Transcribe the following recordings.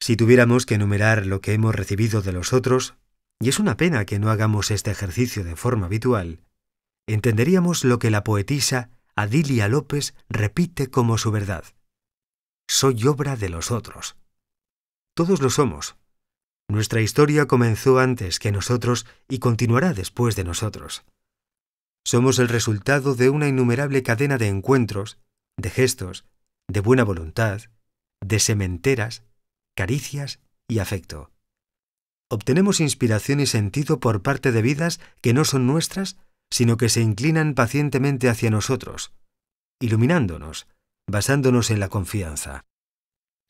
Si tuviéramos que enumerar lo que hemos recibido de los otros, y es una pena que no hagamos este ejercicio de forma habitual, entenderíamos lo que la poetisa Adilia López repite como su verdad. Soy obra de los otros. Todos lo somos. Nuestra historia comenzó antes que nosotros y continuará después de nosotros. Somos el resultado de una innumerable cadena de encuentros, de gestos, de buena voluntad, de sementeras, caricias y afecto. Obtenemos inspiración y sentido por parte de vidas que no son nuestras, sino que se inclinan pacientemente hacia nosotros, iluminándonos, basándonos en la confianza.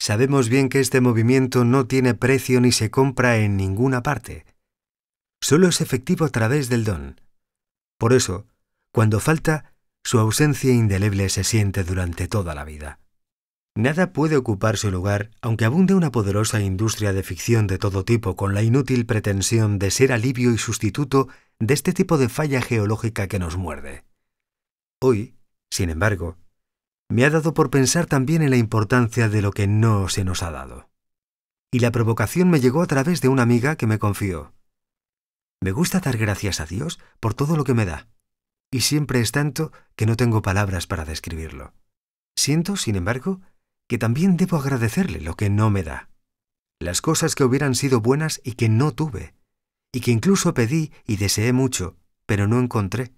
Sabemos bien que este movimiento no tiene precio ni se compra en ninguna parte. Solo es efectivo a través del don. Por eso, cuando falta, su ausencia indeleble se siente durante toda la vida. Nada puede ocupar su lugar, aunque abunde una poderosa industria de ficción de todo tipo con la inútil pretensión de ser alivio y sustituto de este tipo de falla geológica que nos muerde. Hoy, sin embargo, me ha dado por pensar también en la importancia de lo que no se nos ha dado. Y la provocación me llegó a través de una amiga que me confió. Me gusta dar gracias a Dios por todo lo que me da, y siempre es tanto que no tengo palabras para describirlo. Siento, sin embargo, que también debo agradecerle lo que no me da, las cosas que hubieran sido buenas y que no tuve, y que incluso pedí y deseé mucho, pero no encontré.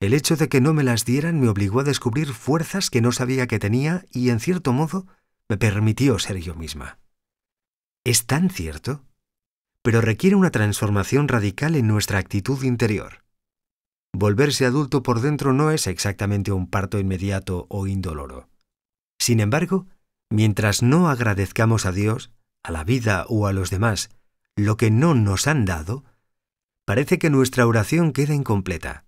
El hecho de que no me las dieran me obligó a descubrir fuerzas que no sabía que tenía y, en cierto modo, me permitió ser yo misma. Es tan cierto, pero requiere una transformación radical en nuestra actitud interior. Volverse adulto por dentro no es exactamente un parto inmediato o indoloro. Sin embargo, mientras no agradezcamos a Dios, a la vida o a los demás, lo que no nos han dado, parece que nuestra oración queda incompleta.